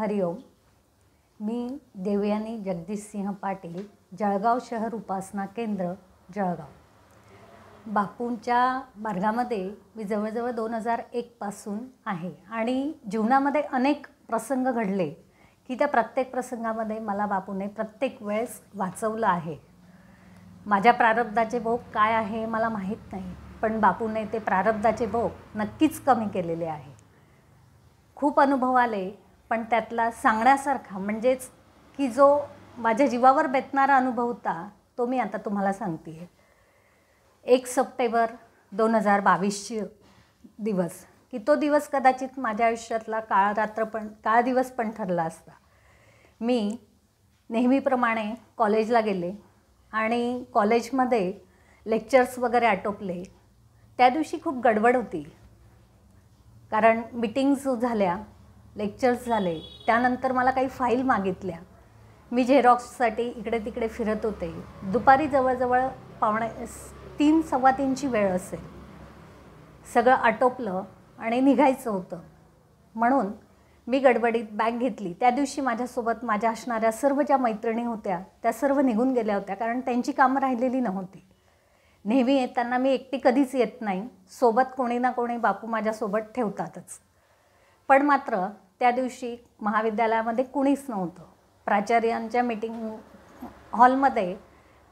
हरिओम मी देवयानी जगदीश सिंह पाटील जळगाव शहर उपासना केंद्र जळगाव बापूंच्या मार्गामध्ये मी जवळजवळ दोन हजार एकपासून आहे आणि जीवनामध्ये अनेक प्रसंग घडले की त्या प्रत्येक प्रसंगामध्ये मला बापूने प्रत्येक वेळेस वाचवलं आहे माझ्या प्रारब्धाचे भोग काय आहे मला माहीत नाही पण बापूने ते प्रारब्धाचे भोग नक्कीच कमी केलेले आहे खूप अनुभव आले पण त्यातला सांगण्यासारखा म्हणजेच की जो माझ्या जीवावर बेतणारा अनुभव होता तो मी आता तुम्हाला सांगते आहे एक सप्टेंबर दोन हजार बावीसची दिवस की तो दिवस कदाचित माझ्या आयुष्यातला काळ रात्र पण काळ दिवस पण ठरला असता मी नेहमीप्रमाणे कॉलेजला गेले आणि कॉलेजमध्ये लेक्चर्स वगैरे आटोपले त्या दिवशी खूप गडबड होती कारण मिटिंग्स झाल्या लेक्चर्स झाले त्यानंतर मला काही फाईल मागितल्या मी झेरॉक्ससाठी इकडे तिकडे फिरत होते दुपारी जवळजवळ पावणे तीन सव्वा तीनची वेळ असेल सगळं आटोपलं आणि निघायचं होतं म्हणून मी गडबडीत बॅग घेतली त्या दिवशी माझ्यासोबत माझ्या असणाऱ्या सर्व ज्या मैत्रिणी होत्या त्या सर्व निघून गेल्या होत्या कारण त्यांची कामं राहिलेली नव्हती नेहमी येताना मी एकटी कधीच येत नाही सोबत कोणी ना कोणी बापू माझ्यासोबत ठेवतातच पण मात्र त्या दिवशी महाविद्यालयामध्ये कुणीच नव्हतं प्राचार्यांच्या मिटिंग हॉलमध्ये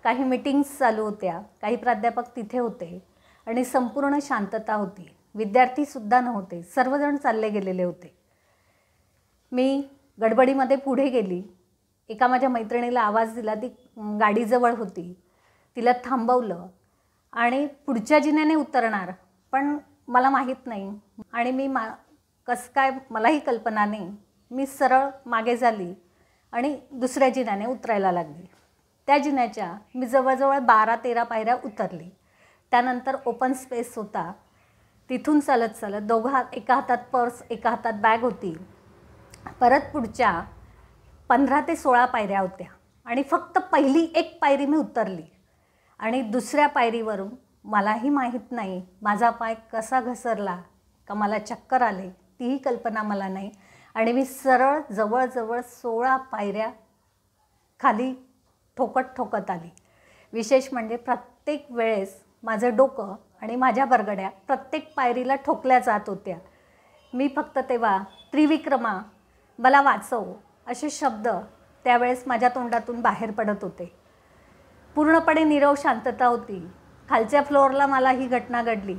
काही मिटिंग्स चालू होत्या काही प्राध्यापक तिथे होते आणि संपूर्ण शांतता होती विद्यार्थीसुद्धा नव्हते सर्वजण चालले गेलेले होते मी गडबडीमध्ये पुढे गेली एका माझ्या मैत्रिणीला आवाज दिला ती गाडीजवळ होती तिला थांबवलं आणि पुढच्या जिन्याने उतरणार पण मला माहीत नाही आणि मी मा कसं काय मलाही कल्पना नाही मी सरळ मागे झाली आणि दुसऱ्या जिन्याने उतरायला लागली त्या जिन्याच्या मी जवळजवळ बारा तेरा पायऱ्या उतरली त्यानंतर ओपन स्पेस होता तिथून चालत चालत हात एका हातात पर्स एका हातात बॅग होती परत पुढच्या पंधरा ते सोळा पायऱ्या होत्या आणि फक्त पहिली एक पायरी मी उतरली आणि दुसऱ्या पायरीवरून मलाही माहीत नाही माझा पाय कसा घसरला का मला चक्कर आले तीही कल्पना मला नाही आणि मी सरळ जवळजवळ सोळा पायऱ्या खाली ठोकत ठोकत आली विशेष म्हणजे प्रत्येक वेळेस माझं डोकं आणि माझ्या बरगड्या प्रत्येक पायरीला ठोकल्या जात होत्या मी फक्त तेव्हा त्रिविक्रमा मला वाचव असे शब्द त्यावेळेस माझ्या तोंडातून बाहेर पडत होते पूर्णपणे निरव शांतता होती खालच्या फ्लोअरला मला ही घटना घडली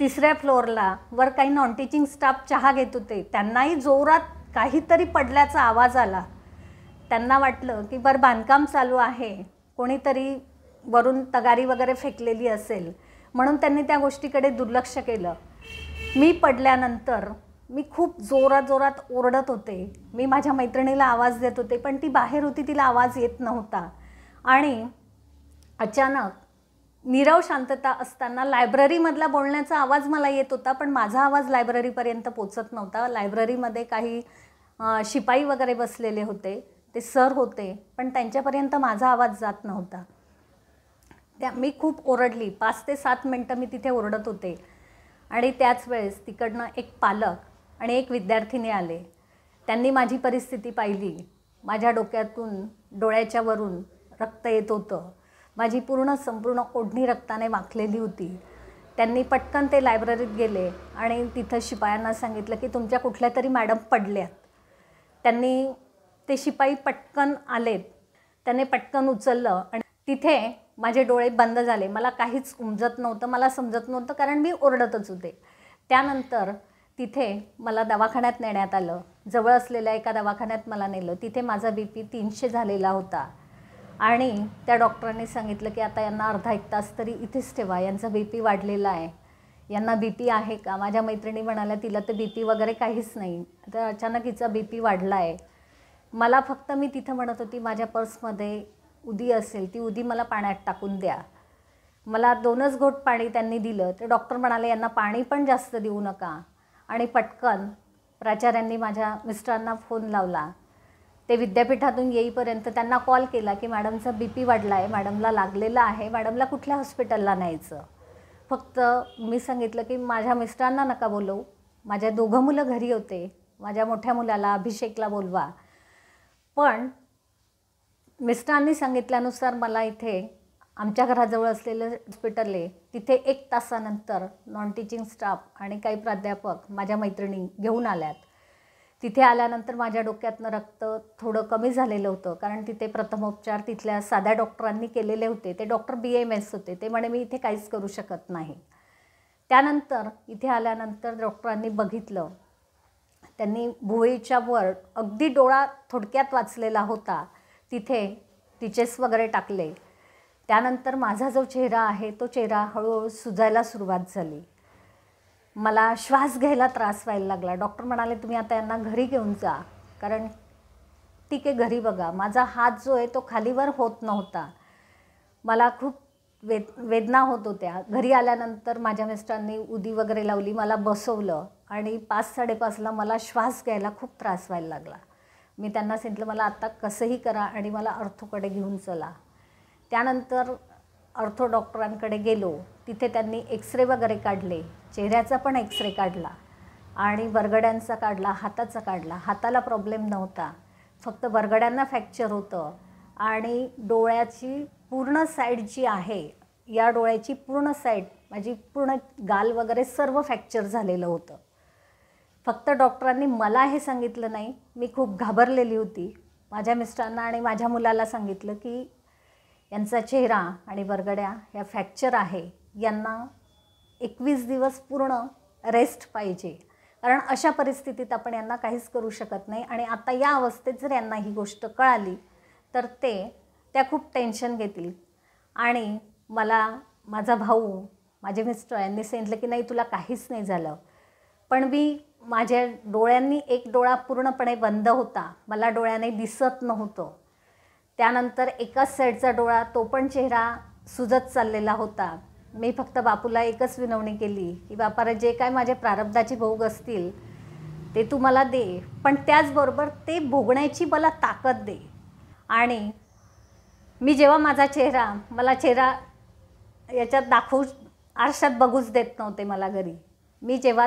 तिसऱ्या फ्लोअरला वर काही नॉन टीचिंग स्टाफ चहा घेत होते त्यांनाही जोरात काहीतरी पडल्याचा आवाज आला त्यांना वाटलं की बरं बांधकाम चालू आहे कोणीतरी वरून तगारी वगैरे फेकलेली असेल म्हणून त्यांनी त्या गोष्टीकडे दुर्लक्ष केलं मी पडल्यानंतर मी खूप जोरात जोरात ओरडत होते मी माझ्या मैत्रिणीला आवाज देत होते पण ती बाहेर होती तिला आवाज येत नव्हता आणि अचानक निरव शांतता असताना लायब्ररीमधला बोलण्याचा आवाज मला येत होता पण माझा आवाज लायब्ररीपर्यंत पोचत नव्हता लायब्ररीमध्ये काही शिपाई वगैरे बसलेले होते ते सर होते पण त्यांच्यापर्यंत माझा आवाज जात नव्हता त्या मी खूप ओरडली पाच ते सात मिनटं मी तिथे ओरडत होते आणि त्याच वेळेस तिकडनं एक पालक आणि एक विद्यार्थिनी आले त्यांनी माझी परिस्थिती पाहिली माझ्या डोक्यातून डोळ्याच्या वरून रक्त येत होतं माझी पूर्ण संपूर्ण ओढणी रक्ताने वाकलेली होती त्यांनी पटकन ते लायब्ररीत गेले आणि तिथं शिपायांना सांगितलं की तुमच्या कुठल्या तरी मॅडम पडल्यात त्यांनी ते शिपाई पटकन आलेत त्यांनी पटकन उचललं आणि तिथे माझे डोळे बंद झाले मला काहीच उमजत नव्हतं मला समजत नव्हतं कारण मी ओरडतच होते त्यानंतर तिथे मला दवाखान्यात नेण्यात आलं जवळ असलेल्या एका दवाखान्यात मला नेलं तिथे माझा बी पी तीनशे झालेला होता आणि त्या डॉक्टरांनी सांगितलं की आता यांना अर्धा एक तास तरी इथेच ठेवा यांचा बी पी वाढलेला आहे यांना बी पी आहे का माझ्या मैत्रिणी म्हणाल्या तिला तर बी पी वगैरे काहीच नाही तर अचानक हिचा बी पी वाढला आहे मला फक्त मी तिथं म्हणत होती माझ्या पर्समध्ये उदी असेल ती उदी मला पाण्यात टाकून द्या मला दोनच घोट पाणी त्यांनी दिलं तर डॉक्टर म्हणाले यांना पाणी पण जास्त देऊ नका आणि पटकन प्राचार्यांनी माझ्या मिस्टरांना फोन लावला ते विद्यापीठातून येईपर्यंत त्यांना कॉल केला की मॅडमचा बी पी वाढला आहे मॅडमला लागलेलं आहे मॅडमला कुठल्या हॉस्पिटलला न्यायचं फक्त मी सांगितलं की माझ्या मिस्टरांना नका बोलवू माझ्या दोघं मुलं घरी होते माझ्या मोठ्या मुलाला अभिषेकला बोलवा पण मिस्टरांनी सांगितल्यानुसार मला इथे आमच्या घराजवळ असलेलं हॉस्पिटल आहे तिथे एक तासानंतर नॉन टीचिंग स्टाफ आणि काही प्राध्यापक माझ्या मैत्रिणी घेऊन आल्यात तिथे आल्यानंतर माझ्या डोक्यातनं रक्त थोडं कमी झालेलं होतं कारण तिथे प्रथमोपचार तिथल्या साध्या डॉक्टरांनी केलेले होते ते डॉक्टर बी एम एस होते ते म्हणे मी इथे काहीच करू शकत नाही त्यानंतर इथे आल्यानंतर डॉक्टरांनी बघितलं त्यांनी भुवईच्या वर अगदी डोळा थोडक्यात वाचलेला होता तिथे टीचेस वगैरे टाकले त्यानंतर माझा जो चेहरा आहे तो चेहरा हळूहळू सुजायला सुरुवात झाली मला श्वास घ्यायला त्रास व्हायला लागला डॉक्टर म्हणाले तुम्ही आता यांना घरी घेऊन जा कारण ठीक आहे घरी बघा माझा हात जो आहे तो खालीवर होत नव्हता मला खूप वेद वेदना होत होत्या घरी आल्यानंतर माझ्या मिस्टरांनी उदी वगैरे लावली मला बसवलं आणि पाच साडेपाचला मला श्वास घ्यायला खूप त्रास व्हायला लागला मी त्यांना सांगितलं मला आत्ता कसंही करा आणि मला अर्थोकडे घेऊन चला त्यानंतर अर्थो डॉक्टरांकडे गेलो तिथे त्यांनी एक्सरे वगैरे काढले चेहऱ्याचा पण एक्सरे काढला आणि बरगड्यांचा काढला हाताचा काढला हाताला प्रॉब्लेम नव्हता फक्त बरगड्यांना फ्रॅक्चर होतं आणि डोळ्याची पूर्ण साईड जी आहे या डोळ्याची पूर्ण साईड माझी पूर्ण गाल वगैरे सर्व फ्रॅक्चर झालेलं होतं फक्त डॉक्टरांनी मला हे सांगितलं नाही मी खूप घाबरलेली होती माझ्या मिस्टरांना आणि माझ्या मुलाला सांगितलं की यांचा चेहरा आणि बरगड्या या फ्रॅक्चर आहे यांना एकवीस दिवस पूर्ण रेस्ट पाहिजे कारण अशा परिस्थितीत आपण यांना काहीच करू शकत नाही आणि आता या अवस्थेत जर यांना ही गोष्ट कळाली तर ते त्या खूप टेन्शन घेतील आणि मला माझा भाऊ माझे मिस्टर यांनी सांगितलं की नाही तुला काहीच नाही झालं पण मी माझ्या डोळ्यांनी एक डोळा पूर्णपणे बंद होता मला डोळ्याने दिसत नव्हतं त्यानंतर एकाच साईडचा डोळा तो पण चेहरा सुजत चाललेला होता मी फक्त बापूला एकच विनवणी केली की बापाला जे काय माझ्या प्रारब्धाचे भोग असतील ते तू मला दे पण त्याचबरोबर ते भोगण्याची मला ताकद दे आणि मी जेव्हा माझा चेहरा मला चेहरा याच्यात दाखवू आरशात बघूच देत नव्हते मला घरी मी जेव्हा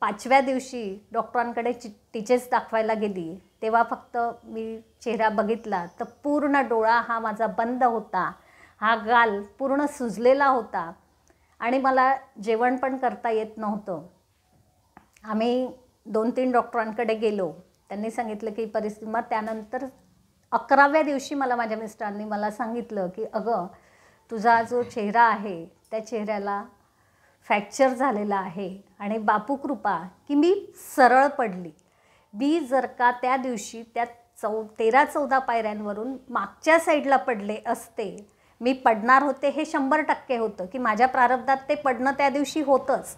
पाचव्या दिवशी डॉक्टरांकडे चि टीचेस दाखवायला गेली तेव्हा फक्त मी चेहरा बघितला तर पूर्ण डोळा हा माझा बंद होता हा गाल पूर्ण सुजलेला होता आणि मला जेवण पण करता येत नव्हतं आम्ही दोन तीन डॉक्टरांकडे गेलो त्यांनी सांगितलं की परिस्थिती मग त्यानंतर अकराव्या दिवशी मला माझ्या मिस्टरांनी मला सांगितलं की अगं तुझा जो चेहरा आहे त्या चेहऱ्याला फ्रॅक्चर झालेला आहे आणि बापू कृपा की मी सरळ पडली मी जर का त्या दिवशी त्या चौ तेरा चौदा पायऱ्यांवरून मागच्या साईडला पडले असते मी पडणार होते हे शंभर टक्के होतं की माझ्या प्रारब्धात ते पडणं त्या दिवशी होतंच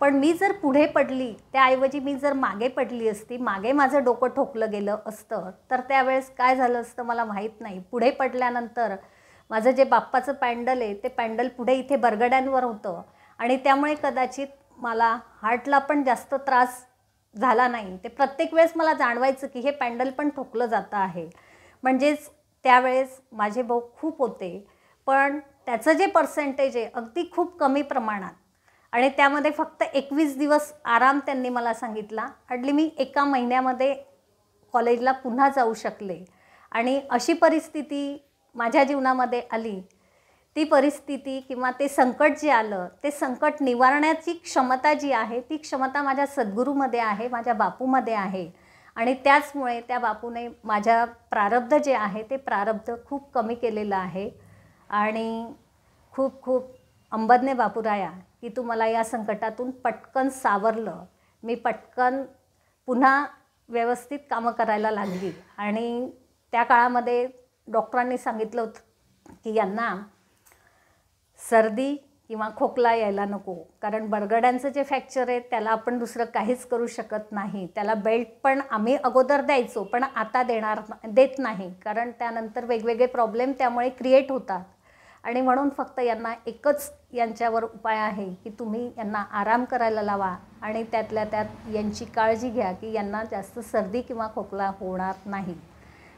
पण मी जर पुढे पडली त्याऐवजी मी जर मागे पडली असती मागे माझं डोकं ठोकलं गेलं असतं तर त्यावेळेस काय झालं असतं मला माहीत नाही पुढे पडल्यानंतर माझं जे बाप्पाचं पॅन्डल आहे ते पॅन्डल पुढे इथे बरगड्यांवर होतं आणि त्यामुळे कदाचित मला हार्टला पण जास्त त्रास झाला नाही ते प्रत्येक वेळेस मला जाणवायचं की हे पॅन्डल पण ठोकलं जातं आहे म्हणजेच त्यावेळेस माझे भाऊ खूप होते पण त्याचं जे पर्सेंटेज आहे अगदी खूप कमी प्रमाणात आणि त्यामध्ये फक्त एकवीस दिवस आराम त्यांनी मला सांगितला अडली मी एका महिन्यामध्ये कॉलेजला पुन्हा जाऊ शकले आणि अशी परिस्थिती माझ्या जीवनामध्ये आली ती परिस्थिती किंवा ते संकट जे आलं ते संकट निवारण्याची क्षमता जी आहे ती क्षमता माझ्या सद्गुरूमध्ये आहे माझ्या बापूमध्ये आहे आणि त्याचमुळे त्या बापूने माझ्या प्रारब्ध जे आहे ते प्रारब्ध खूप कमी केलेलं आहे आणि खूप खूप अंबदने बापूराया की तू मला या संकटातून पटकन सावरलं मी पटकन पुन्हा व्यवस्थित कामं करायला लागली आणि त्या काळामध्ये डॉक्टरांनी सांगितलं होतं की यांना सर्दी किंवा खोकला यायला नको कारण बरगड्यांचं जे फ्रॅक्चर आहे त्याला आपण दुसरं काहीच करू शकत नाही त्याला बेल्ट पण आम्ही अगोदर द्यायचो पण आता देणार देत नाही कारण त्यानंतर वेगवेगळे प्रॉब्लेम त्यामुळे क्रिएट होतात आणि म्हणून फक्त यांना एकच यांच्यावर उपाय आहे की तुम्ही यांना आराम करायला लावा आणि त्यातल्या त्यात यांची काळजी घ्या की यांना जास्त सर्दी किंवा खोकला होणार नाही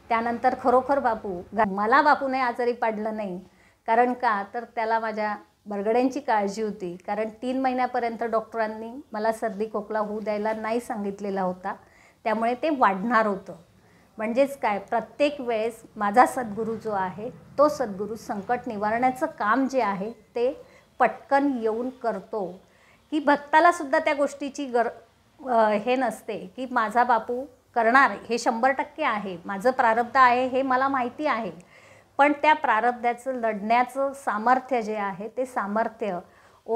त्यानंतर खरोखर बापू मला बापूने आजारी पाडलं नाही कारण का तर त्याला माझ्या बरगड्यांची काळजी होती कारण तीन महिन्यापर्यंत डॉक्टरांनी मला सर्दी खोकला होऊ द्यायला नाही सांगितलेला होता त्यामुळे ते वाढणार होतं म्हणजेच काय प्रत्येक वेळेस माझा सद्गुरू जो आहे तो सद्गुरू संकट निवारण्याचं काम जे आहे ते पटकन येऊन करतो की भक्ताला सुद्धा त्या गोष्टीची गर हे नसते की माझा बापू करणार हे शंभर टक्के आहे माझं प्रारब्ध आहे हे मला माहिती आहे पण त्या प्रारब्धाचं लढण्याचं सामर्थ्य जे आहे ते सामर्थ्य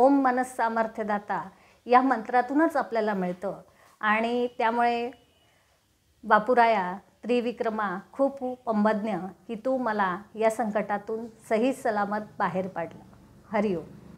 ओम मनस सामर्थ्यदाता या मंत्रातूनच आपल्याला मिळतं आणि त्यामुळे बापूराया त्रिविक्रमा खूप पंबज्ञ की तू मला या संकटातून सही सलामत बाहेर पाडलं हरिओम